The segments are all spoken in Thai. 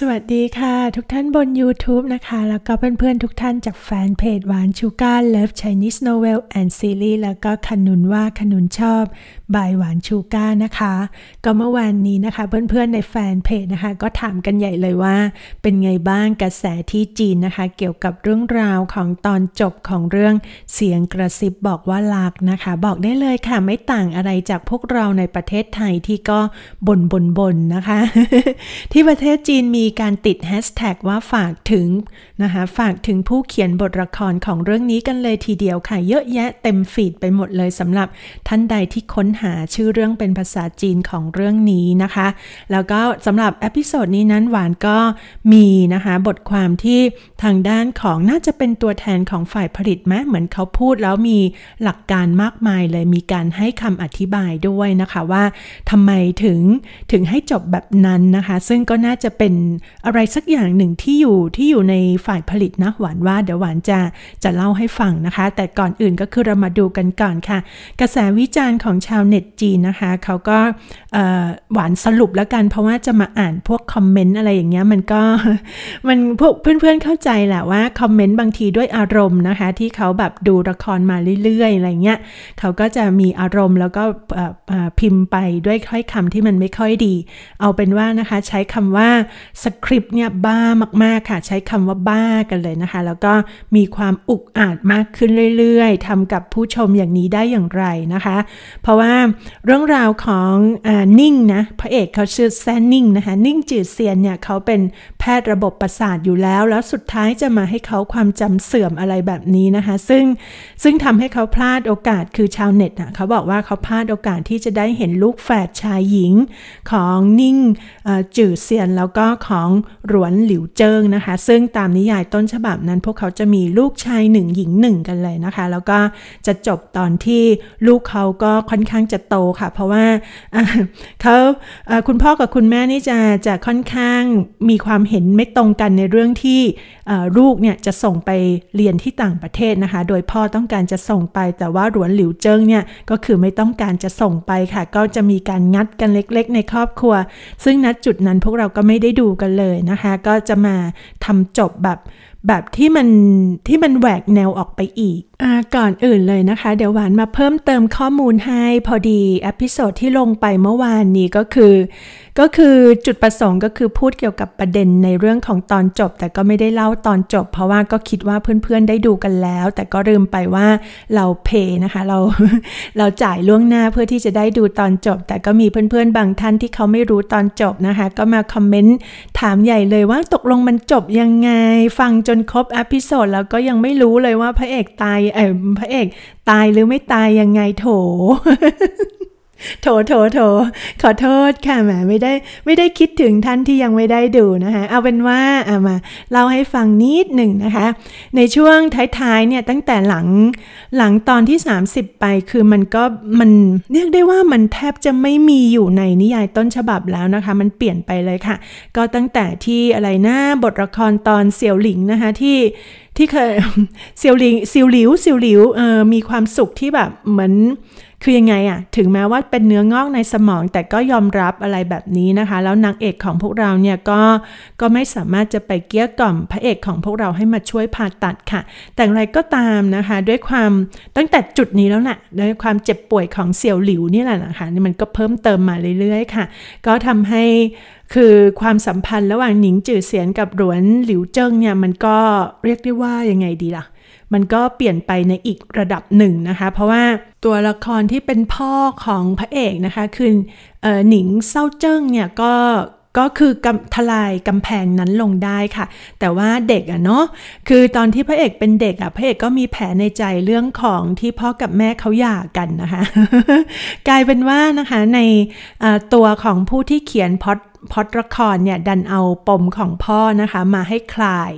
สวัสดีค่ะทุกท่านบน YouTube นะคะ แล้วก็เพื่อนๆ ทุกท่านจากแฟนเพจหวานชูการเลิฟไชนีสโนเวลแอนด์ซีรีส์แล้วก็ขนุนว่าขนุนชอบ บายหวานชูการนะคะ ก็เมื่อวานนี้นะคะเพื่อนๆ ในแฟนเพจนะคะ ก็ถามกันใหญ่เลยว่า เป็นไงบ้างกระแสที่จีนนะคะ เกี่ยวกับเรื่องราวของตอนจบของเรื่องเสียงกระซิบบอกว่าลักนะคะ บอกได้เลยค่ะไม่ต่างอะไรจากพวกเราในประเทศไทยที่ก็บ่นบนบนนะคะ ที่ประเทศจีนมีมีการติดแฮชแท็กว่าฝากถึงนะคะฝากถึงผู้เขียนบทละครของเรื่องนี้กันเลยทีเดียวค่ะเยอะแยะเต็มฟีดไปหมดเลยสำหรับท่านใดที่ค้นหาชื่อเรื่องเป็นภาษาจีนของเรื่องนี้นะคะ แล้วก็สำหรับเอพิโซดนี้นั้นหวานก็มีนะคะ บทความที่ทางด้านของน่าจะเป็นตัวแทนของฝ่ายผลิตแม้เหมือนเขาพูดแล้วมีหลักการมากมายเลยมีการให้คำอธิบายด้วยนะคะว่าทำไมถึงถึงให้จบแบบนั้นนะคะ ซึ่งก็น่าจะเป็นอะไรสักอย่างหนึ่งที่อยู่ที่อยู่ในฝ่ายผลิตนะหวานว่าเดี๋ยวหวานจะจะเล่าให้ฟังนะคะ แต่ก่อนอื่นก็คือเรามาดูกันก่อนค่ะกระแสวิจารณ์ของชาวเน็ตจีนนะคะเขาก็หวานสรุปแล้วกันเพราะว่าจะมาอ่านพวกคอมเมนต์อะไรอย่างเงี้ยมันก็มันพวกเพื่อนๆเข้าใจแหละว่าคอมเมนต์บางทีด้วยอารมณ์นะคะ ที่เขาแบบดูละครมาเรื่อย ๆ อะไรเงี้ยเขาก็จะมีอารมณ์ แล้วก็พิมพ์ไปด้วยค่อยคำที่มันไม่ค่อยดี เอาเป็นว่านะคะใช้คำว่าสคริปต์เนี่ยบ้ามากๆค่ะใช้คำว่าบ้ากันเลยนะคะแล้วก็มีความอุกอาจมากขึ้นเรื่อยๆทำกับผู้ชมอย่างนี้ได้อย่างไรนะคะ เพราะว่าเรื่องราวของอนิ่งนะพระเอกเขาชื่อแซนนิ่งนะคะนิ่งจืดเซียนเนี่ยเขาเป็นแพทย์ระบบประสาทอยู่แล้วแล้วสุดท้ายจะมาให้เขาความจำเสื่อมอะไรแบบนี้นะคะซึ่งซึ่งทำให้เขาพลาดโอกาสคือชาวเน็ตนะเขาบอกว่าเขาพลาดโอกาสที่จะได้เห็นลูกแฝดชายหญิงของนิ่งจืดเซียนแล้วก็ของของหลวนหลิวเจิ้งนะคะ ซึ่งตามนิยายต้นฉบับนั้นพวกเขาจะมีลูกชายหนึ่งหญิงหนึ่งกันเลยนะคะ แล้วก็จะจบตอนที่ลูกเขาก็ค่อนข้างจะโตค่ะ เพราะว่าเขาคุณพ่อกับคุณแม่นี่จะจะค่อนข้างมีความเห็นไม่ตรงกันในเรื่องที่ลูกเนี่ยจะส่งไปเรียนที่ต่างประเทศนะคะ โดยพ่อต้องการจะส่งไปแต่ว่าหลวนหลิวเจิ้งเนี่ยก็คือไม่ต้องการจะส่งไปค่ะ ก็จะมีการงัดกันเล็ก ๆ ในครอบครัว ซึ่งณจุดนั้นพวกเราก็ไม่ได้ดูกันันเลยนะคะก็จะมาทำจบแบบแบบที่มันที่มันแหวกแนวออกไปอีกอก่อนอื่นเลยนะคะเดี๋ยวหวานมาเพิ่มเติมข้อมูลให้พอดีอพิโซดที่ลงไปเมื่อวานนี้ก็คือก็คือจุดประสงค์ก็คือพูดเกี่ยวกับประเด็นในเรื่องของตอนจบแต่ก็ไม่ได้เล่าตอนจบ เพราะว่าก็คิดว่าเพื่อนๆได้ดูกันแล้ว แต่ก็ลืมไปว่าเราเพย์นะคะ เรา เราจ่ายล่วงหน้าเพื่อที่จะได้ดูตอนจบ แต่ก็มีเพื่อนๆบางท่านที่เขาไม่รู้ตอนจบนะคะ ก็มาคอมเมนต์ถามใหญ่เลยว่าตกลงมันจบยังไง ฟังจนครบอพิโซดแล้วก็ยังไม่รู้เลยว่าพระเอกตายเออพระเอกตายหรือไม่ตายยังไงโถโถ โถ โถ ขอโทษค่ะ แหม ไม่ได้ ไม่ได้คิดถึงท่านที่ยังไม่ได้ดูนะคะ เอาเป็นว่าเอามาเล่าให้ฟังนิดหนึ่งนะคะ ในช่วงท้ายๆ เนี่ย ตั้งแต่หลัง หลังตอนที่ 30 ไปคือมันก็ มัน เรียกได้ว่ามันแทบจะไม่มีอยู่ในนิยายต้นฉบับแล้วนะคะ มันเปลี่ยนไปเลยค่ะ ก็ตั้งแต่ที่อะไรนะ บทละครตอนเสี่ยวหลิงนะคะ ที่ ที่เคยเซียวหลิวเซียวหลิวเซียวหลิว เออมีความสุขที่แบบเหมือนคือยังไงอะถึงแม้ว่าเป็นเนื้องอกในสมองแต่ก็ยอมรับอะไรแบบนี้นะคะ แล้วนางเอกของพวกเราเนี่ยก็ก็ไม่สามารถจะไปเกี้ยกล่อมพระเอกของพวกเราให้มาช่วยผ่าตัดค่ะ แต่อะไรก็ตามนะคะ ด้วยความตั้งแต่จุดนี้แล้วแหละด้วยความเจ็บป่วยของเสี่ยวหลิวนี่แหละนะคะมันก็เพิ่มเติมมาเรื่อยๆค่ะ ก็ทำให้คือความสัมพันธ์ระหว่างหนิงจื่อเสียนกับหลวนหลิวเจิ้งเนี่ยมันก็เรียกได้ว่ายังไงดีล่ะมันก็เปลี่ยนไปในอีกระดับหนึ่งนะคะ เพราะว่าตัวละครที่เป็นพ่อของพระเอกนะคะ คือหนิงเศร้าเจิ้งเนี่ยก็ ก็คือทลายกำแพงนั้นลงได้ค่ะ แต่ว่าเด็กอะเนาะ คือตอนที่พระเอกเป็นเด็กอะพระเอกก็มีแผลในใจเรื่องของที่พ่อกับแม่เขาหย่ากันนะคะกลายเป็นว่านะคะในตัวของผู้ที่เขียนพอดพอดละครเนี่ยดันเอาปมของพ่อนะคะมาให้คลาย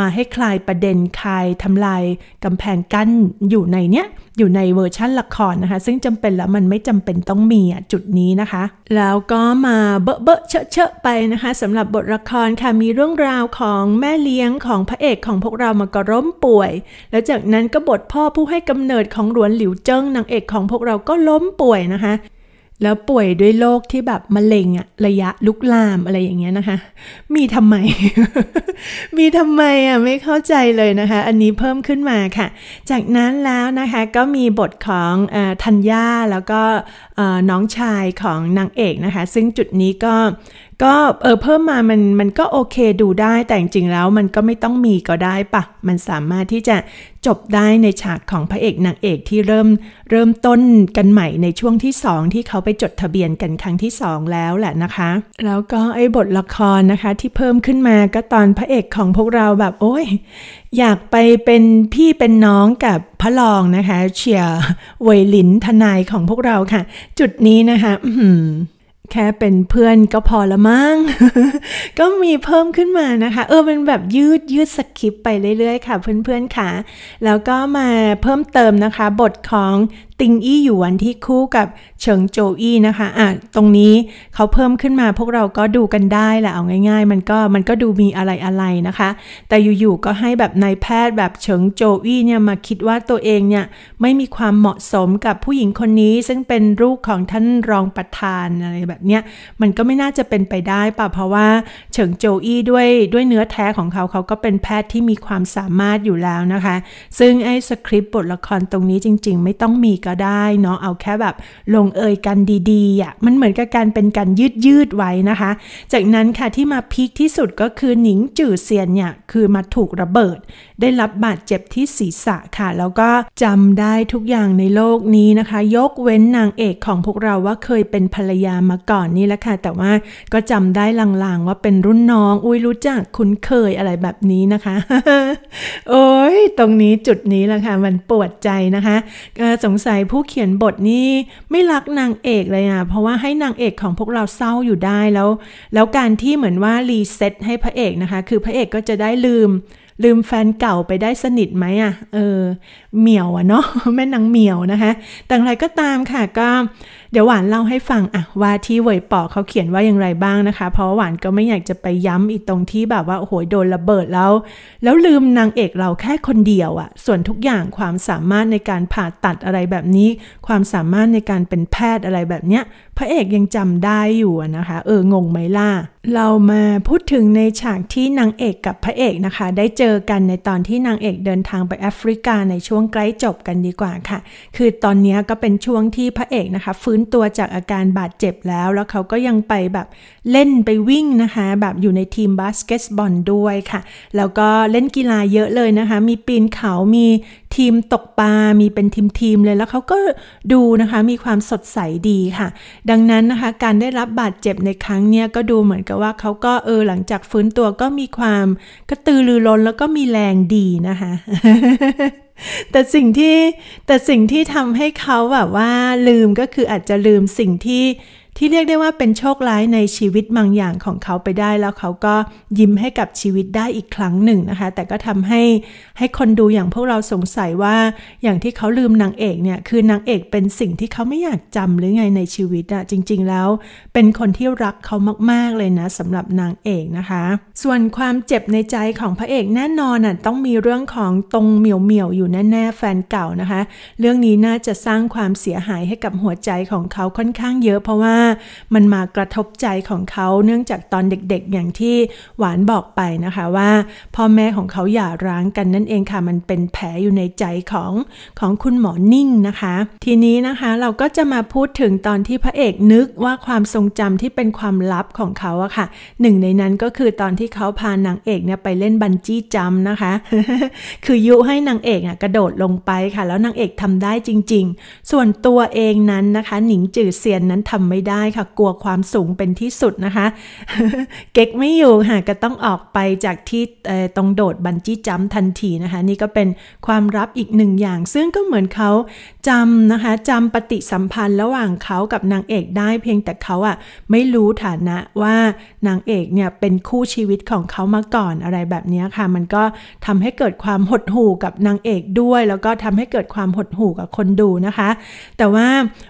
มาให้คลายประเด็นคลายทำลายกำแพงกั้นอยู่ในเนี้ยอยู่ในเวอร์ชั่นละครนะคะ ซึ่งจำเป็นแล้วมันไม่จำเป็นต้องมีจุดนี้นะคะ แล้วก็มาเบอะเบอะเชอะเชอะไปนะคะสำหรับบทละครค่ะมีเรื่องราวของแม่เลี้ยงของพระเอกของพวกเรามากร่มป่วย แล้วจากนั้นก็บทพ่อผู้ให้กำเนิดของหลวนหลิวเจิ้งนางเอกของพวกเราก็ล้มป่วยนะคะแล้วป่วยด้วยโรคที่แบบมะเร็งอะระยะลุกลามอะไรอย่างเงี้ยนะคะ มีทำไม มีทำไมอะไม่เข้าใจเลยนะคะ อันนี้เพิ่มขึ้นมาค่ะ จากนั้นแล้วนะคะก็มีบทของอธัญญาแล้วก็น้องชายของนางเอกนะคะ ซึ่งจุดนี้ก็ก็เออเพิ่มมามันมันก็โอเคดูได้แต่จริงๆแล้วมันก็ไม่ต้องมีก็ได้ปะ มันสามารถที่จะจบได้ในฉากของพระเอกนางเอกที่เริ่มเริ่มต้นกันใหม่ในช่วงที่สองที่เขาไปจดทะเบียนกันครั้งที่สองแล้วแหละนะคะ แล้วก็ไอ้บทละครนะคะที่เพิ่มขึ้นมาก็ตอนพระเอกของพวกเราแบบ โอ้ยอยากไปเป็นพี่เป็นน้องกับพระรองนะคะเชียร์เวลินทนายของพวกเราค่ะ จุดนี้นะคะแค่เป็นเพื่อนก็พอละมั้ง ก็มีเพิ่มขึ้นมานะคะ เออเป็นแบบยืดยืดสคริปไปเรื่อยๆค่ะ เพื่อนๆค่ะแล้วก็มาเพิ่มเติมนะคะบทของติงอี้หยวนที่คู่กับเฉิงโจอี้นะคะอ่ะตรงนี้เขาเพิ่มขึ้นมาพวกเราก็ดูกันได้แหละเอาง่ายๆมันก็มันก็ดูมีอะไรอะไรนะคะ แต่อยู่ๆก็ให้แบบนายแพทย์แบบเฉิงโจอี้เนี่ยมาคิดว่าตัวเองเนี่ยไม่มีความเหมาะสมกับผู้หญิงคนนี้ ซึ่งเป็นลูกของท่านรองประธานอะไรแบบเนี้ยมันก็ไม่น่าจะเป็นไปได้ป่ะเพราะว่าเฉิงโจอี้ด้วยด้วยเนื้อแท้ของเขาเขาก็เป็นแพทย์ที่มีความสามารถอยู่แล้วนะคะซึ่งไอ้สคริปต์บทละครตรงนี้จริงๆ ไม่ต้องมีก็ได้เนาะเอาแค่แบบลงเอยกันดีๆอ่ะมันเหมือนกับการเป็นการยืดยืดไว้นะคะ จากนั้นค่ะที่มาพีคที่สุดก็คือหนิงจื่อเซียนเนี่ยคือมาถูกระเบิดได้รับบาดเจ็บที่ศีรษะค่ะ แล้วก็จำได้ทุกอย่างในโลกนี้นะคะ ยกเว้นนางเอกของพวกเราว่าเคยเป็นภรรยามาก่อนนี่แหละค่ะแต่ว่าก็จำได้ลางๆว่าเป็นรุ่นน้อง อุ้ยรู้จักคุ้นเคยอะไรแบบนี้นะคะ โอ้ยตรงนี้จุดนี้แหละค่ะ มันปวดใจนะคะ สงสัยผู้เขียนบทนี้ไม่รักนางเอกเลยอ่ะ เพราะว่าให้นางเอกของพวกเราเศร้าอยู่ได้แล้ว แล้วการที่เหมือนว่ารีเซ็ตให้พระเอกนะคะ คือพระเอกก็จะได้ลืมลืมแฟนเก่าไปได้สนิทไหมอะ่ะเออ เหมียวอะเนาะแม่นางเหมียวนะคะ แต่อะไรก็ตามค่ะก็เดี๋ยวหวานเล่าให้ฟังอะว่าที่เวยปอเขาเขียนว่าอย่างไรบ้างนะคะ เพราะาหวานก็ไม่อยากจะไปย้ำอีกตรงที่แบบว่าโอ้โหโดนระเบิดแล้ว แล้วลืมนางเอกเราแค่คนเดียวอะส่วนทุกอย่างความสามารถในการผ่าตัดอะไรแบบนี้ ความสามารถในการเป็นแพทย์อะไรแบบเนี้ยพระเอกยังจำได้อยู่นะคะ เอองงไหมล่ะเรามาพูดถึงในฉากที่นางเอกกับพระเอกนะคะได้เจอกันในตอนที่นางเอกเดินทางไปแอฟริกาในช่วงใกล้จบกันดีกว่าค่ะ คือตอนนี้ก็เป็นช่วงที่พระเอกนะคะฟื้นฟื้นตัวจากอาการบาดเจ็บแล้ว แล้วเขาก็ยังไปแบบเล่นไปวิ่งนะคะ แบบอยู่ในทีมบาสเกตบอลด้วยค่ะ แล้วก็เล่นกีฬาเยอะเลยนะคะ มีปีนเขา มีทีมตกปลา มีเป็นทีมๆเลย แล้วเขาก็ดูนะคะ มีความสดใสดีค่ะ ดังนั้นนะคะ การได้รับบาดเจ็บในครั้งเนี้ยก็ดูเหมือนกับว่าเขาก็เออหลังจากฟื้นตัวก็มีความกระตือรือร้นแล้วก็มีแรงดีนะคะแต่สิ่งที่แต่สิ่งที่ทำให้เขาแบบว่าลืมก็คืออาจจะลืมสิ่งที่ที่เรียกได้ว่าเป็นโชคร้ายในชีวิตบางอย่างของเขาไปได้แล้วเขาก็ยิ้มให้กับชีวิตได้อีกครั้งหนึ่งนะคะ แต่ก็ทำให้ให้คนดูอย่างพวกเราสงสัยว่า อย่างที่เขาลืมนางเอกเนี่ยคือนางเอกเป็นสิ่งที่เขาไม่อยากจำหรือไงในชีวิตอะจริงๆแล้ว เป็นคนที่รักเขามากๆเลยนะสำหรับนางเอกนะคะส่วนความเจ็บในใจของพระเอกแน่นอนอะต้องมีเรื่องของตรงเหมียวเหมียวอยู่แน่ๆแฟนเก่านะคะเรื่องนี้น่าจะสร้างความเสียหายให้กับหัวใจของเขาค่อนข้างเยอะเพราะว่ามันมากระทบใจของเขาเนื่องจากตอนเด็กๆอย่างที่หวานบอกไปนะคะว่าพ่อแม่ของเขาหย่าร้างกันนั่นเองค่ะมันเป็นแผลอยู่ในใจของของคุณหมอนิ่งนะคะ ทีนี้นะคะเราก็จะมาพูดถึงตอนที่พระเอกนึกว่าความทรงจำที่เป็นความลับของเขาอะค่ะ หนึ่งในนั้นก็คือตอนที่เขาพานางเอกเนี่ยไปเล่นบันจี้จำนะคะ คือยุให้นางเอกอะกระโดดลงไปค่ะ แล้วนางเอกทำได้จริงๆ ส่วนตัวเองนั้นนะคะ หนิงจือเซียนนั้นทำไม่ได้ได้ค่ะกลัวความสูงเป็นที่สุดนะคะ เก็กไม่อยู่ค่ะก็ต้องออกไปจากที่ตรงโดดบันจี้จัมทันทีนะคะนี่ก็เป็นความรับอีกหนึ่งอย่าง ซึ่งก็เหมือนเขาจำนะคะจำปฏิสัมพันธ์ ระหว่างเขากับนางเอกได้เพียงแต่เขาอะไม่รู้ฐานะว่า นางเอกเนี่ยเป็นคู่ชีวิตของเขามาก่อนอะไรแบบนี้ค่ะ มันก็ทำให้เกิดความหดหู่กับนางเอกด้วย แล้วก็ทำให้เกิดความหดหู่กับคนดูนะคะ แต่ว่า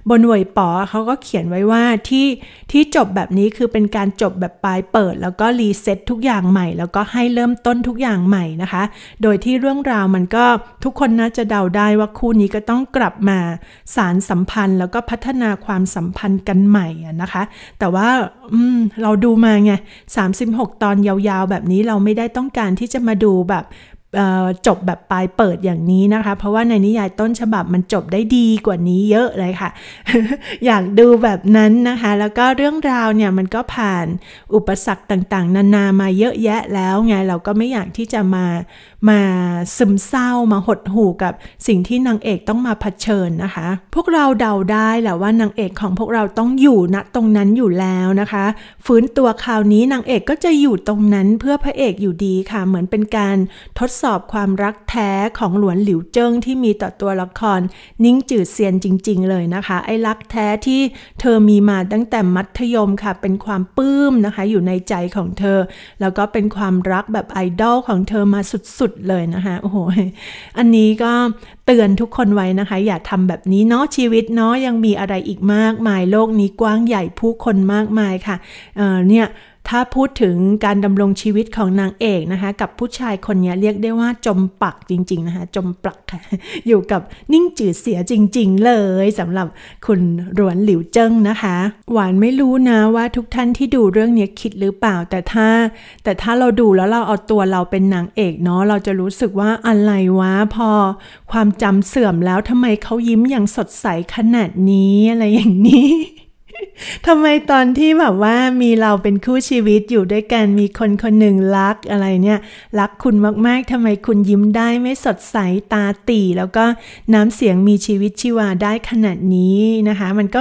บนวยป๋อเขาก็เขียนไว้ว่าที่ที่จบแบบนี้คือเป็นการจบแบบปลายเปิดแล้วก็รีเซ็ตทุกอย่างใหม่แล้วก็ให้เริ่มต้นทุกอย่างใหม่นะคะ โดยที่เรื่องราวมันก็ทุกคนน่าจะเดาได้ว่าคู่นี้ก็ต้องกลับมาสารสัมพันธ์แล้วก็พัฒนาความสัมพันธ์กันใหม่นะคะ แต่ว่าเราดูมาไง36 ตอนยาวๆแบบนี้เราไม่ได้ต้องการที่จะมาดูแบบจบแบบปลายเปิดอย่างนี้นะคะ เพราะว่าในนิยายต้นฉบับมันจบได้ดีกว่านี้เยอะเลยค่ะ อยากดูแบบนั้นนะคะ แล้วก็เรื่องราวเนี่ยมันก็ผ่านอุปสรรคต่างๆ นานามาเยอะแยะแล้วไงเราก็ไม่อยากที่จะมามาซึมเศร้ามาหดหู่กับสิ่งที่นางเอกต้องมาเผชิญนะคะ พวกเราเดาได้แหละว่านางเอกของพวกเราต้องอยู่ณตรงนั้นอยู่แล้วนะคะ ฟื้นตัวคราวนี้นางเอกก็จะอยู่ตรงนั้นเพื่อพระเอกอยู่ดีค่ะ เหมือนเป็นการทดสอบความรักแท้ของหลวนหลิวเจิ้งที่มีต่อตัวละครนิ้งจืดเซียนจริงๆเลยนะคะ ไอ้รักแท้ที่เธอมีมาตั้งแต่มัธยมค่ะเป็นความปลื้มนะคะ อยู่ในใจของเธอ แล้วก็เป็นความรักแบบไอดอลของเธอมาสุดดเลยนะคะโอ้โหอันนี้ก็เตือนทุกคนไว้นะคะ อย่าทำแบบนี้เนาะชีวิตเนาะยังมีอะไรอีกมากมาย โลกนี้กว้างใหญ่ผู้คนมากมายค่ะเเนี่ยถ้าพูดถึงการดำรงชีวิตของนางเอกนะคะ กับผู้ชายคนนี้เรียกได้ว่าจมปักจริง ๆ นะคะ จมปักอยู่กับนิ่งจืดเสียจริงๆ เลยสำหรับคุณรวนหลิวเจิ้งนะคะ หวานไม่รู้นะว่าทุกท่านที่ดูเรื่องนี้คิดหรือเปล่าแต่ถ้า แต่ถ้าเราดูแล้วเราเอาตัวเราเป็นนางเอกเนาะเราจะรู้สึกว่าอะไรวะพอ ความจำเสื่อมแล้วทำไมเขายิ้มอย่างสดใสขนาดนี้อะไรอย่างนี้ทำไมตอนที่แบบว่ามีเราเป็นคู่ชีวิตอยู่ด้วยกันมีคนคนหนึ่งรักอะไรเนี่ย รักคุณมาก ๆทำไมคุณยิ้มได้ไม่สดใสตาตีแล้วก็น้ำเสียงมีชีวิตชีวาได้ขนาดนี้นะคะ มันก็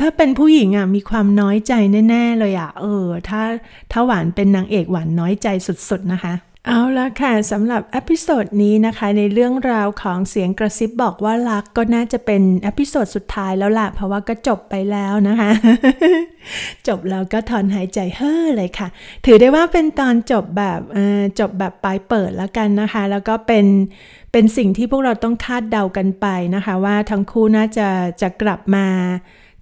ถ้าเป็นผู้หญิงอ่ะมีความน้อยใจแน่ ๆ เลยอ่ะ เออ ถ้าถ้าหวานเป็นนางเอกหวานน้อยใจสุดๆนะคะเอาละค่ะสำหรับอพิโซดนี้นะคะ ในเรื่องราวของเสียงกระซิบบอกว่ารักก็น่าจะเป็นอพิโซดสุดท้ายแล้วล่ะ เพราะว่าก็จบไปแล้วนะคะ จบแล้วก็ถอนหายใจเฮ้อเลยค่ะ ถือได้ว่าเป็นตอนจบแบบจบแบบปลายเปิดแล้วกันนะคะ แล้วก็เป็นเป็นสิ่งที่พวกเราต้องคาดเดากันไปนะคะ ว่าทั้งคู่น่าจะจะกลับมา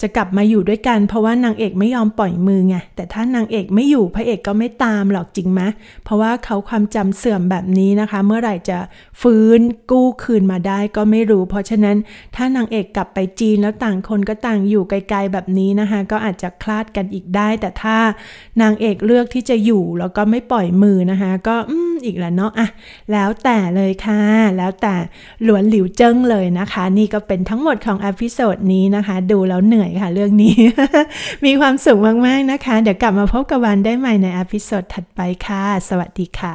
จะกลับมาอยู่ด้วยกันเพราะว่านางเอกไม่ยอมปล่อยมือไง แต่ถ้านางเอกไม่อยู่พระเอกก็ไม่ตามหรอกจริงไหมเพราะว่าเขาความจำเสื่อมแบบนี้นะคะ เมื่อไหร่จะฟื้นกู้คืนมาได้ก็ไม่รู้ เพราะฉะนั้นถ้านางเอกกลับไปจีนแล้วต่างคนก็ต่างอยู่ไกลๆแบบนี้นะคะ ก็อาจจะคลาดกันอีกได้ แต่ถ้านางเอกเลือกที่จะอยู่ แล้วก็ไม่ปล่อยมือนะคะก็อืมอีกแล้วเนาะอ่ะแล้วแต่เลยค่ะ แล้วแต่หลวนหลิวเจิ้งเลยนะคะ นี่ก็เป็นทั้งหมดของอพิโซดนี้นะคะ ดูแล้วเหนื่อยยค่ะเรื่องนี้มีความสุขมาก ๆ นะคะ เดี๋ยวกลับมาพบกับวันได้ใหม่ในอพิโซดถัดไปค่ะ สวัสดีค่ะ